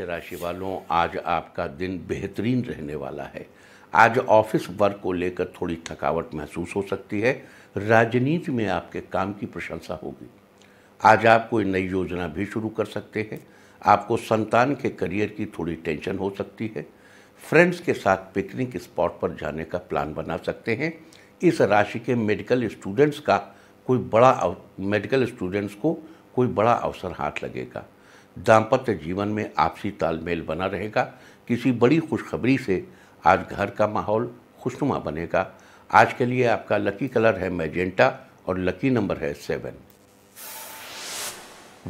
मेष राशि वालों आज आपका दिन बेहतरीन रहने वाला है आज ऑफिस वर्क को लेकर थोड़ी थकावट महसूस हो सकती है राजनीति में आपके काम की प्रशंसा होगी आज आप कोई नई योजना भी शुरू कर सकते हैं आपको संतान के करियर की थोड़ी टेंशन हो सकती है फ्रेंड्स के साथ पिकनिक स्पॉट पर जाने का प्लान बना सकते हैं इस राशि के मेडिकल स्टूडेंट्स का कोई बड़ा मेडिकल स्टूडेंट्स को कोई बड़ा अवसर हाथ लगेगा दाम्पत्य जीवन में आपसी तालमेल बना रहेगा किसी बड़ी खुशखबरी से आज घर का माहौल खुशनुमा बनेगा आज के लिए आपका लकी कलर है मैजेंटा और लकी नंबर है सेवन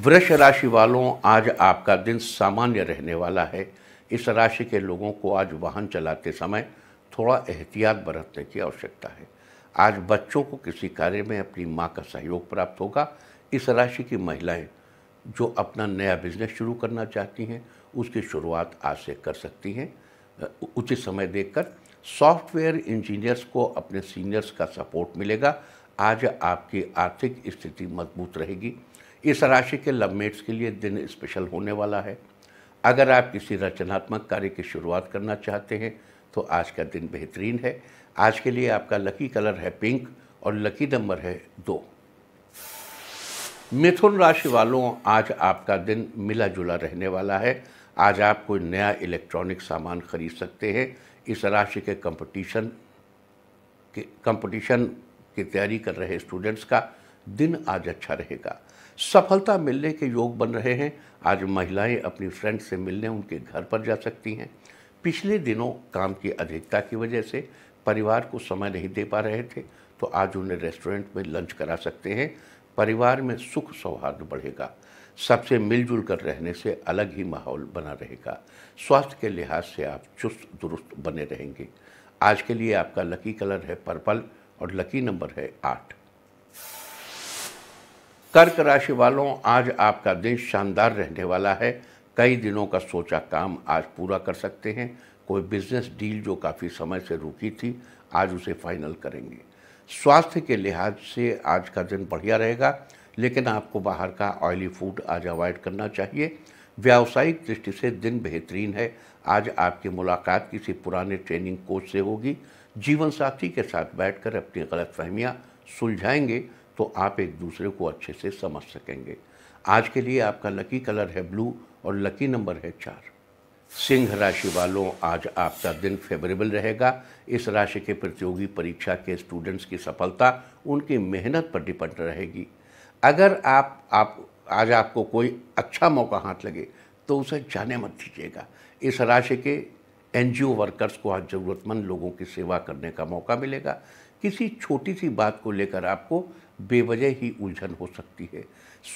वृक्ष राशि वालों आज आपका दिन सामान्य रहने वाला है इस राशि के लोगों को आज वाहन चलाते समय थोड़ा एहतियात बरतने की आवश्यकता है आज बच्चों को किसी कार्य में अपनी माँ का सहयोग प्राप्त होगा इस राशि की महिलाएं जो अपना नया बिजनेस शुरू करना चाहती हैं उसकी शुरुआत आज से कर सकती हैं उचित समय देखकर सॉफ्टवेयर इंजीनियर्स को अपने सीनियर्स का सपोर्ट मिलेगा आज आपकी आर्थिक स्थिति मजबूत रहेगी इस राशि के लवमेट्स के लिए दिन स्पेशल होने वाला है अगर आप किसी रचनात्मक कार्य की शुरुआत करना चाहते हैं तो आज का दिन बेहतरीन है आज के लिए आपका लकी कलर है पिंक और लकी नंबर है दो मिथुन राशि वालों आज आपका दिन मिला जुला रहने वाला है आज आप कोई नया इलेक्ट्रॉनिक सामान खरीद सकते हैं इस राशि के कंपटीशन के कंपटीशन की तैयारी कर रहे स्टूडेंट्स का दिन आज अच्छा रहेगा सफलता मिलने के योग बन रहे हैं आज महिलाएं अपनी फ्रेंड से मिलने उनके घर पर जा सकती हैं पिछले दिनों काम की अधिकता की वजह से परिवार को समय नहीं दे पा रहे थे तो आज उन्हें रेस्टोरेंट में लंच करा सकते हैं परिवार में सुख सौहार्द बढ़ेगा सबसे मिलजुल कर रहने से अलग ही माहौल बना रहेगा स्वास्थ्य के लिहाज से आप चुस्त दुरुस्त बने रहेंगे आज के लिए आपका लकी कलर है पर्पल और लकी नंबर है आठ कर्क राशि वालों आज आपका दिन शानदार रहने वाला है कई दिनों का सोचा काम आज पूरा कर सकते हैं कोई बिजनेस डील जो काफ़ी समय से रुकी थी आज उसे फाइनल करेंगे स्वास्थ्य के लिहाज से आज का दिन बढ़िया रहेगा लेकिन आपको बाहर का ऑयली फूड आज अवॉइड करना चाहिए व्यावसायिक दृष्टि से दिन बेहतरीन है आज आपकी मुलाकात किसी पुराने ट्रेनिंग कोच से होगी जीवन साथी के साथ बैठकर अपनी गलत फहमियाँ सुलझाएंगे तो आप एक दूसरे को अच्छे से समझ सकेंगे आज के लिए आपका लकी कलर है ब्लू और लकी नंबर है चार सिंह राशि वालों आज आपका दिन फेवरेबल रहेगा इस राशि के प्रतियोगी परीक्षा के स्टूडेंट्स की सफलता उनकी मेहनत पर डिपेंड रहेगी अगर आप आप आज आपको कोई अच्छा मौका हाथ लगे तो उसे जाने मत दीजिएगा इस राशि के एनजीओ वर्कर्स को आज ज़रूरतमंद लोगों की सेवा करने का मौका मिलेगा किसी छोटी सी बात को लेकर आपको बेवजह ही उलझन हो सकती है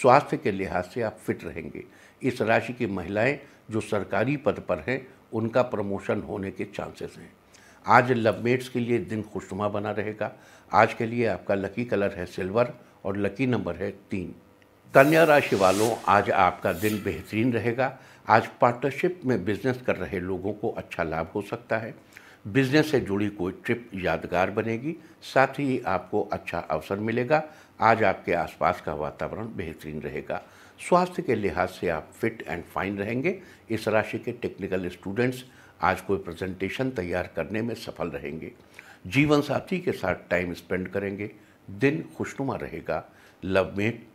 स्वास्थ्य के लिहाज से आप फिट रहेंगे इस राशि की महिलाएं जो सरकारी पद पर हैं उनका प्रमोशन होने के चांसेस हैं आज लवमेट्स के लिए दिन खुशनुमा बना रहेगा आज के लिए आपका लकी कलर है सिल्वर और लकी नंबर है तीन कन्या राशि वालों आज आपका दिन बेहतरीन रहेगा आज पार्टनरशिप में बिजनेस कर रहे लोगों को अच्छा लाभ हो सकता है बिजनेस से जुड़ी कोई ट्रिप यादगार बनेगी साथ ही आपको अच्छा अवसर मिलेगा आज आपके आसपास का वातावरण बेहतरीन रहेगा स्वास्थ्य के लिहाज से आप फिट एंड फाइन रहेंगे इस राशि के टेक्निकल स्टूडेंट्स आज कोई प्रेजेंटेशन तैयार करने में सफल रहेंगे जीवन साथी के साथ टाइम स्पेंड करेंगे दिन खुशनुमा रहेगा लव मेट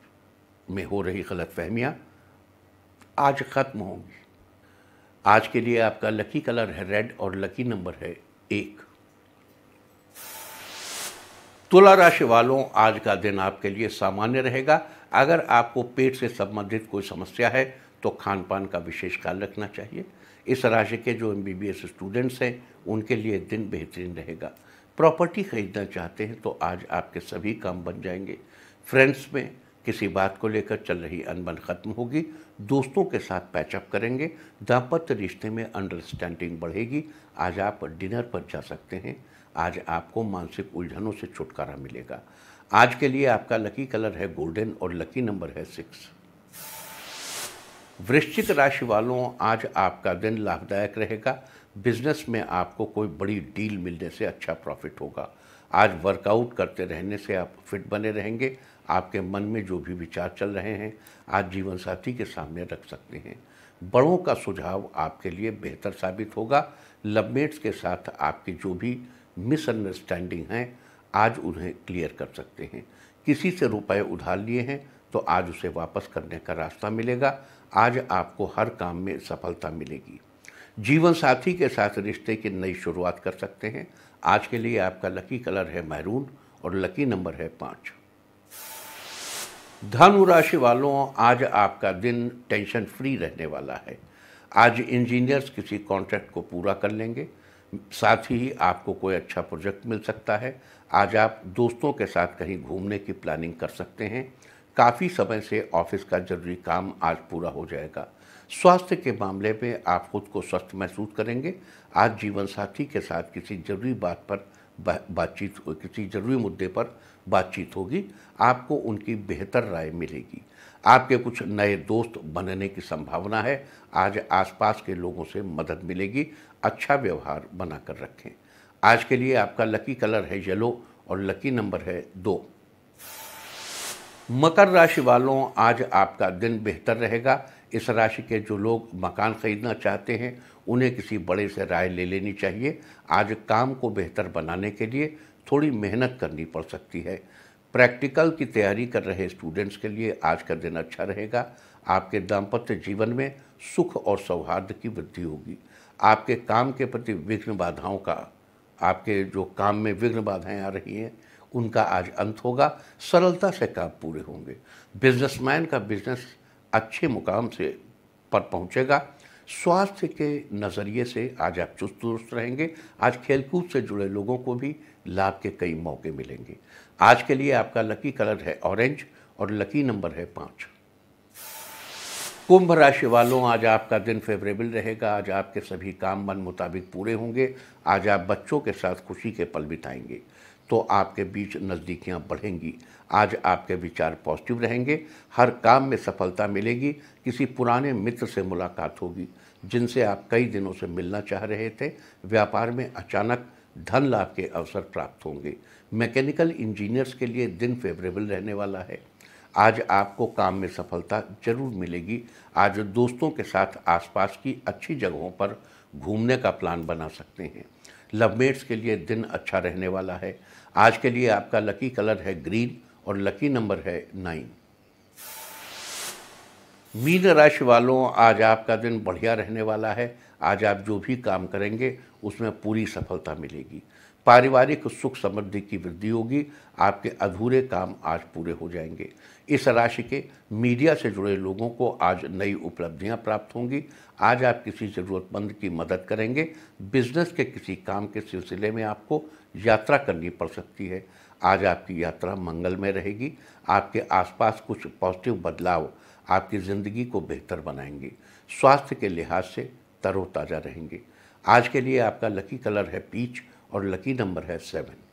में हो रही गलत फहमियाँ आज ख़त्म होंगी आज के लिए आपका लकी कलर है रेड और लकी नंबर है एक तुला राशि वालों आज का दिन आपके लिए सामान्य रहेगा अगर आपको पेट से संबंधित कोई समस्या है तो खान पान का विशेष ख्याल रखना चाहिए इस राशि के जो एम स्टूडेंट्स हैं उनके लिए दिन बेहतरीन रहेगा प्रॉपर्टी खरीदना चाहते हैं तो आज आपके सभी काम बन जाएंगे फ्रेंड्स में किसी बात को लेकर चल रही अनबन खत्म होगी दोस्तों के साथ पैचअप करेंगे दाम्पत्य रिश्ते में अंडरस्टैंडिंग बढ़ेगी आज आप डिनर पर जा सकते हैं आज आपको मानसिक उलझनों से छुटकारा मिलेगा आज के लिए आपका लकी कलर है गोल्डन और लकी नंबर है सिक्स वृश्चिक राशि वालों आज आपका दिन लाभदायक रहेगा बिजनेस में आपको कोई बड़ी डील मिलने से अच्छा प्रॉफिट होगा आज वर्कआउट करते रहने से आप फिट बने रहेंगे आपके मन में जो भी विचार चल रहे हैं आज जीवन साथी के सामने रख सकते हैं बड़ों का सुझाव आपके लिए बेहतर साबित होगा लवमेट्स के साथ आपकी जो भी मिसअंडरस्टैंडिंग हैं आज उन्हें क्लियर कर सकते हैं किसी से रुपए उधार लिए हैं तो आज उसे वापस करने का रास्ता मिलेगा आज आपको हर काम में सफलता मिलेगी जीवन साथी के साथ रिश्ते की नई शुरुआत कर सकते हैं आज के लिए आपका लकी कलर है मैरून और लकी नंबर है पाँच धनु राशि वालों आज आपका दिन टेंशन फ्री रहने वाला है आज इंजीनियर्स किसी कॉन्ट्रैक्ट को पूरा कर लेंगे साथ ही आपको कोई अच्छा प्रोजेक्ट मिल सकता है आज आप दोस्तों के साथ कहीं घूमने की प्लानिंग कर सकते हैं काफ़ी समय से ऑफिस का जरूरी काम आज पूरा हो जाएगा स्वास्थ्य के मामले में आप खुद को स्वस्थ महसूस करेंगे आज जीवन साथी के साथ किसी जरूरी बात पर बातचीत किसी जरूरी मुद्दे पर बातचीत होगी आपको उनकी बेहतर राय मिलेगी आपके कुछ नए दोस्त बनने की संभावना है आज आसपास के लोगों से मदद मिलेगी अच्छा व्यवहार बनाकर रखें आज के लिए आपका लकी कलर है येलो और लकी नंबर है दो मकर राशि वालों आज आपका दिन बेहतर रहेगा इस राशि के जो लोग मकान खरीदना चाहते हैं उन्हें किसी बड़े से राय ले लेनी चाहिए आज काम को बेहतर बनाने के लिए थोड़ी मेहनत करनी पड़ सकती है प्रैक्टिकल की तैयारी कर रहे स्टूडेंट्स के लिए आज का दिन अच्छा रहेगा आपके दाम्पत्य जीवन में सुख और सौहार्द की वृद्धि होगी आपके काम के प्रति विघ्न बाधाओं का आपके जो काम में विघ्न बाधाएं आ रही हैं उनका आज अंत होगा सरलता से काम पूरे होंगे बिजनेसमैन का बिजनेस अच्छे मुकाम से पर पहुंचेगा स्वास्थ्य के नज़रिए से आज आप चुस्त दुरुस्त रहेंगे आज खेलकूद से जुड़े लोगों को भी लाभ के कई मौके मिलेंगे आज के लिए आपका लकी कलर है ऑरेंज और लकी नंबर है पाँच कुंभ राशि वालों आज आपका दिन फेवरेबल रहेगा आज आपके सभी काम मन मुताबिक पूरे होंगे आज आप बच्चों के साथ खुशी के पल बिताएंगे तो आपके बीच नज़दीकियाँ बढ़ेंगी आज आपके विचार पॉजिटिव रहेंगे हर काम में सफलता मिलेगी किसी पुराने मित्र से मुलाकात होगी जिनसे आप कई दिनों से मिलना चाह रहे थे व्यापार में अचानक धन लाभ के अवसर प्राप्त होंगे मैकेनिकल इंजीनियर्स के लिए दिन फेवरेबल रहने वाला है आज आपको काम में सफलता जरूर मिलेगी आज दोस्तों के साथ आसपास की अच्छी जगहों पर घूमने का प्लान बना सकते हैं लवमेट्स के लिए दिन अच्छा रहने वाला है आज के लिए आपका लकी कलर है ग्रीन और लकी नंबर है नाइन मीन राशि वालों आज आपका दिन बढ़िया रहने वाला है आज आप जो भी काम करेंगे उसमें पूरी सफलता मिलेगी पारिवारिक सुख समृद्धि की वृद्धि होगी आपके अधूरे काम आज पूरे हो जाएंगे इस राशि के मीडिया से जुड़े लोगों को आज नई उपलब्धियां प्राप्त होंगी आज आप किसी ज़रूरतमंद की मदद करेंगे बिजनेस के किसी काम के सिलसिले में आपको यात्रा करनी पड़ सकती है आज आपकी यात्रा मंगल में रहेगी आपके आसपास कुछ पॉजिटिव बदलाव आपकी ज़िंदगी को बेहतर बनाएंगे स्वास्थ्य के लिहाज से तरोताज़ा रहेंगे आज के लिए आपका लकी कलर है पीच और लकी नंबर है सेवन